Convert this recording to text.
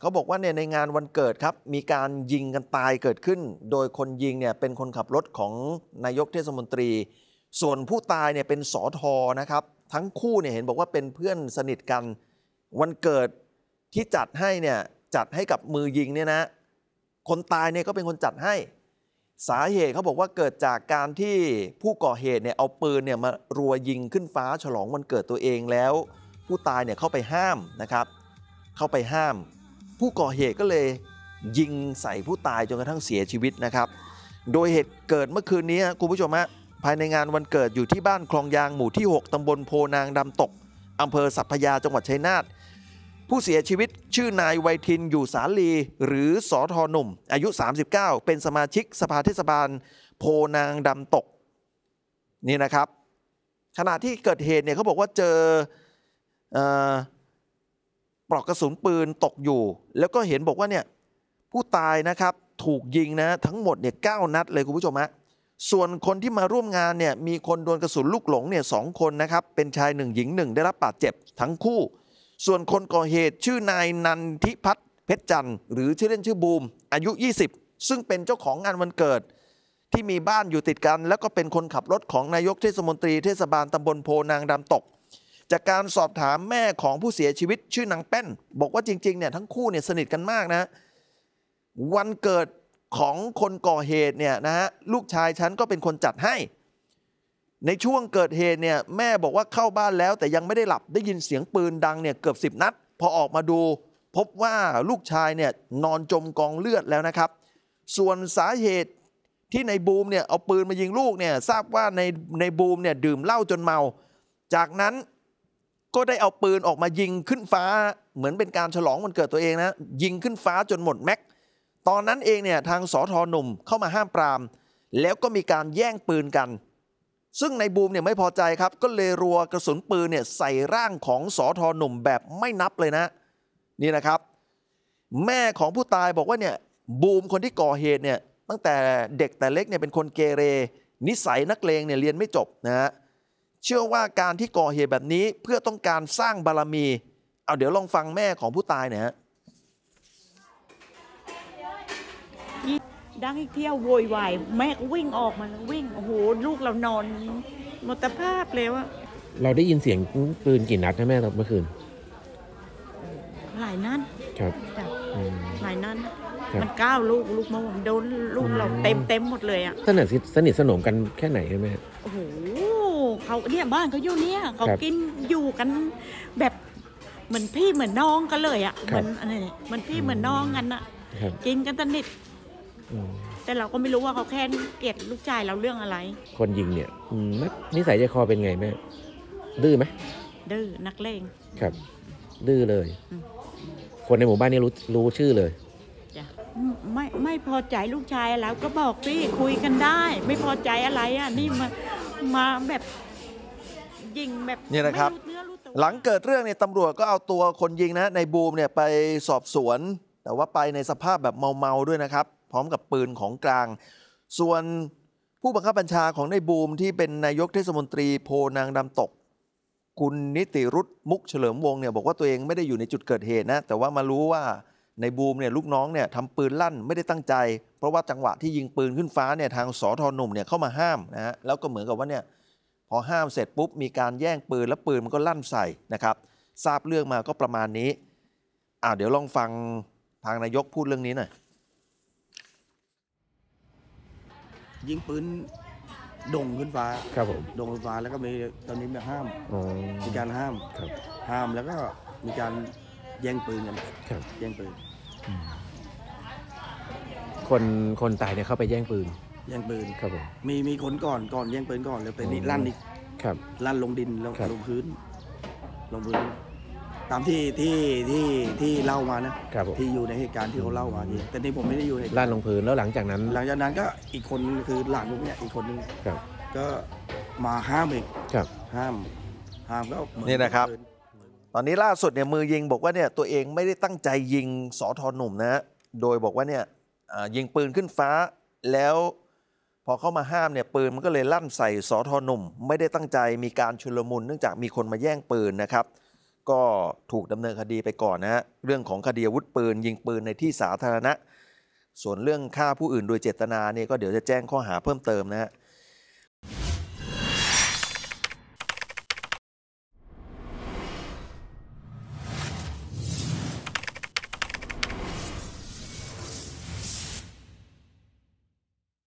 เขาบอกว่าเนี่ยในงานวันเกิดครับมีการยิงกันตายเกิดขึ้น โดยคนยิงเนี่ยเป็นคนขับรถของนายกเทศมนตรี ส่วนผู้ตายเนี่ยเป็นสอทอนะครับ ทั้งคู่เนี่ยเห็นบอกว่าเป็นเพื่อนสนิทกันวันเกิดที่จัดให้เนี่ยจัดให้กับมือยิงเนี่ยนะคนตายเนี่ยก็เป็นคนจัดให้สาเหตุเขาบอกว่าเกิดจากการที่ผู้ก่อเหตุเนี่ยเอาปืนเนี่ยมารัวยิงขึ้นฟ้าฉลองวันเกิดตัวเองแล้วผู้ตายเนี่ยเข้าไปห้ามนะครับเข้าไปห้ามผู้ก่อเหตุก็เลยยิงใส่ผู้ตายจนกระทั่งเสียชีวิตนะครับ โดยเหตุเกิดเมื่อคืนนี้คุณผู้ชมฮะภายในงานวันเกิดอยู่ที่บ้าน คลองยางหมู่ที่ 6 ตำบลโพนางดำตก อำเภอสัพพยาจังหวัดชัยนาท ผู้เสียชีวิตชื่อนายไวทินอยู่สาลี หรือสอทอหนุ่ม อายุ 39 เป็นสมาชิกสภาเทศบาลโพนางดำตกนี่นะครับ ขณะที่เกิดเหตุเนี่ยเขาบอกว่าเจอเอปลอกกระสุนปืนตกอยู่ แล้วก็เห็นบอกว่าเนี่ยผู้ตายนะครับถูกยิงนะทั้งหมดเนี่ยเนัดเลยคุณผู้ชมฮะส่วนคนที่มาร่วมงานเนี่ยมีคนโดนกระสุนลูกหลงเนี่ยสคนนะครับเป็นชายหนึ่งหญิงหนึ่งได้รับบาดเจ็บทั้งคู่ ส่วนคนก่อเหตุชื่อนายนันทิพัฒน์เพชรจันทร์หรือชื่อเล่นชื่อบูม อายุ 20 ซึ่งเป็นเจ้าของงานวันเกิด ที่มีบ้านอยู่ติดกัน แล้วก็เป็นคนขับรถของนายกเทศมนตรีเทศบาลตำบลโพนางดำตกจากการสอบถามแม่ของผู้เสียชีวิตชื่อนางแป้น บอกว่าจริงๆเนี่ยทั้งคู่เนี่ยสนิทกันมากนะวันเกิดของคนก่อเหตุเนี่ยนะฮะลูกชายฉันก็เป็นคนจัดให้ ในช่วงเกิดเหตุเนี่ยแม่บอกว่าเข้าบ้านแล้วแต่ยังไม่ได้หลับได้ยินเสียงปืนดังเนี่ยเกือบสิบนัด พอออกมาดู พบว่าลูกชายเนี่ยนอนจมกองเลือดแล้วนะครับ ส่วนสาเหตุที่ในบูมเนี่ยเอาปืนมายิงลูกเนี่ยทราบว่าในในบูมเนี่ยดื่มเหล้าจนเมา จากนั้นก็ได้เอาปืนออกมายิงขึ้นฟ้า เหมือนเป็นการฉลองวันเกิดตัวเองนะ ยิงขึ้นฟ้าจนหมดแม็ก ตอนนั้นเองเนี่ยทางสอทอหนุ่มเข้ามาห้ามปราม แล้วก็มีการแย่งปืนกัน ซึ่งในบูมเนี่ยไม่พอใจครับ ก็เลยรัวกระสุนปืนเนี่ยใส่ร่างของสอทอหนุ่มแบบไม่นับเลยนะ นี่นะครับ แม่ของผู้ตายบอกว่าเนี่ยบูมคนที่ก่อเหตุเนี่ยตั้งแต่เด็กแต่เล็กเนี่ยเป็นคนเกเร นิสัยนักเลงเนี่ยเรียนไม่จบนะฮะเชื่อว่าการที่ก่อเหตุแบบนี้เพื่อต้องการสร้างบารมี เอาเดี๋ยวลองฟังแม่ของผู้ตายเน่ยฮะดังอีก เที่ยวโวยวายแม่วิ่งออกมาวิ่งโอ้โหลูกเรานอนหมดสภาพเลยว่าเราได้ยินเสียงปืนกี่นัดนะแม่เมื่อคืนหลายนัดครับ หลายนัดมันก้าวลูกลูกมาผมโดนลูกเราเต็มเต็มหมดเลยอ่ะสนิทสนิทสนมกันแค่ไหนใช่ไหมโอ้โหเขาเนี่ยบ้านเขาอยู่เนี่ยเขากินอยู่กันแบบ เหมือนพี่เหมือนน้องกันเลยอะ่ะเหมือนอะไรเนี่ยเหมือนพี่เหมือนน้องกันอะ่ะกินกันสนิทแต่เราก็ไม่รู้ว่าเขาแค้นเกลียดลูกชายเราเรื่องอะไร คนยิงเนี่ยนนิสัยใจคอเป็นไงแม่ดื้อไหม ดื้อนักเลงครับดื้อเลย คนในหมู่บ้านนี่รู้รู้ชื่อเลยไม่ไม่พอใจลูกชายแล้วก็บอกพี่คุยกันได้ ไม่พอใจอะไรอ่ะนี่มามาแบบิงแบบนี่นะครับ หลังเกิดเรื่องเนี่ยตำรวจก็เอาตัวคนยิงนะในบูมเนี่ยไปสอบสวน แต่ว่าไปในสภาพแบบเมา ๆ ด้วยนะครับ พร้อมกับปืนของกลาง ส่วนผู้บังคับบัญชาของในบูมที่เป็นนายกเทศมนตรีโพนางดำตก คุณนิติรุตมุกเฉลิมวงเนี่ยบอกว่าตัวเองไม่ได้อยู่ในจุดเกิดเหตุนะ แต่ว่ามารู้ว่าในบูมเนี่ยลูกน้องเนี่ยทำปืนลั่นไม่ได้ตั้งใจเพราะว่าจังหวะที่ยิงปืนขึ้นฟ้าเนี่ยทางสอทอหนุ่มเนี่ยเข้ามาห้ามนะฮะแล้วก็เหมือนกับว่าเนี่ยพอห้ามเสร็จปุ๊บมีการแย่งปืน แล้วปืนมันก็ลั่นใส่นะครับทราบเรื่องมาก็ประมาณนี้อ่าเดี๋ยวลองฟังทางนายกพูดเรื่องนี้หน่อยยิงปืนดงขึ้นฟ้า ครับผมดงขึ้นฟ้าแล้วก็มีตอนนี้มีห้ามมีการห้ามครับห้ามแล้วก็มีการแย่งปืนกันแย่งปืน คนคนตายเนี่ยเข้าไปแย่งปืนยางปืนครับมีมีขนก่อนก่อนยังปืนก่อนแล้วแต่นี่ลั่นอีกครับลั่นลงดินลงลงพื้น ลงพื้น ตามที่ที่ที่ที่เล่ามานะครับที่อยู่ในเหตุการณ์ที่เขาเล่ามานี่แต่นี่ผมไม่ได้อยู่ใน์ลั่นลงพื้นแล้วหลังจากนั้น หลังจากนั้นก็อีกคนคือหลานผมเนี่ยอีกคนนึงครับก็มาห้ามอีกครับ ห้ามห้ามก็้วนี่นะครับ ตอนนี้ล่าสุดเนี่ยมือยิงบอกว่าเนี่ยตัวเองไม่ได้ตั้งใจยิงสอทอหนุ่มนะฮะโดยบอกว่าเนี่ยยิงปืนขึ้นฟ้าแล้วพอเข้ามาห้ามเนี่ยปืนมันก็เลยลั่นใส่สอทอหนุ่ม ไม่ได้ตั้งใจมีการชุลมุน เนื่องจากมีคนมาแย่งปืนนะครับ ก็ถูกดำเนินคดีไปก่อนนะฮะเรื่องของคดีอาวุธปืนยิงปืนในที่สาธารณะ ส่วนเรื่องฆ่าผู้อื่นโดยเจตนาเนี่ยก็เดี๋ยวจะแจ้งข้อหาเพิ่มเติมนะฮะ